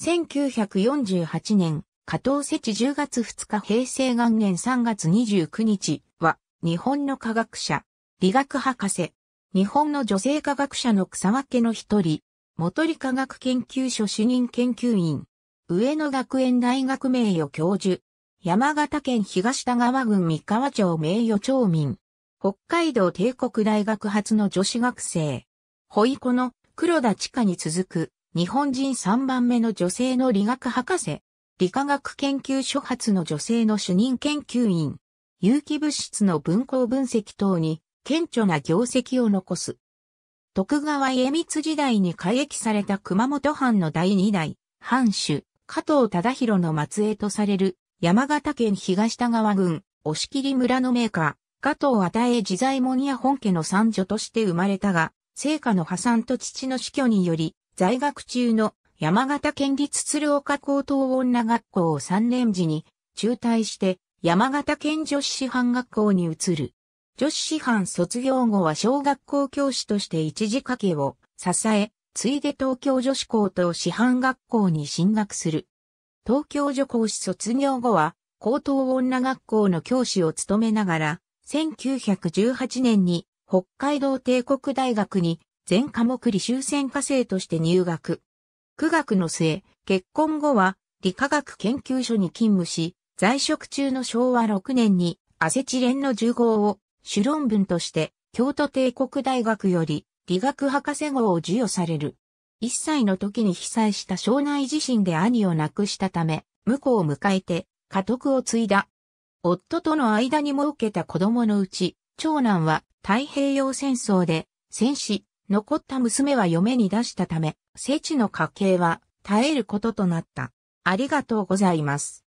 1948年、加藤節10月2日平成元年3月29日は、日本の科学者、理学博士、日本の女性科学者の草分けの一人、元理科学研究所主任研究員、上野学園大学名誉教授、山形県東田川郡三河町名誉町民、北海道帝国大学発の女子学生、保育の黒田地下に続く日本人3番目の女性の理学博士、理化学研究所発の女性の主任研究員、有機物質の分光分析等に顕著な業績を残す。徳川家光時代に開役された熊本藩の第2代、藩主、加藤忠宏の末裔とされる、山形県東田川郡、押切村の名家、加藤与え自在門や本家の三女として生まれたが、聖家の破産と父の死去により、在学中の山形県立鶴岡高等女学校を3年時に中退して山形県女子師範学校に移る。女子師範卒業後は小学校教師として一時家計を支え、ついで東京女子高等師範学校に進学する。東京女高師卒業後は高等女学校の教師を務めながら、1918年に北海道帝国大学に全科目理修専科生として入学。苦学の末、結婚後は理化学研究所に勤務し、在職中の昭和6年にアセチレンの1号を主論文として京都帝国大学より理学博士号を授与される。1歳の時に被災した庄内地震で兄を亡くしたため、婿を迎えて家督を継いだ。夫との間に設けた子供のうち、長男は太平洋戦争で戦死、残った娘は嫁に出したため、聖地の家計は絶えることとなった。ありがとうございます。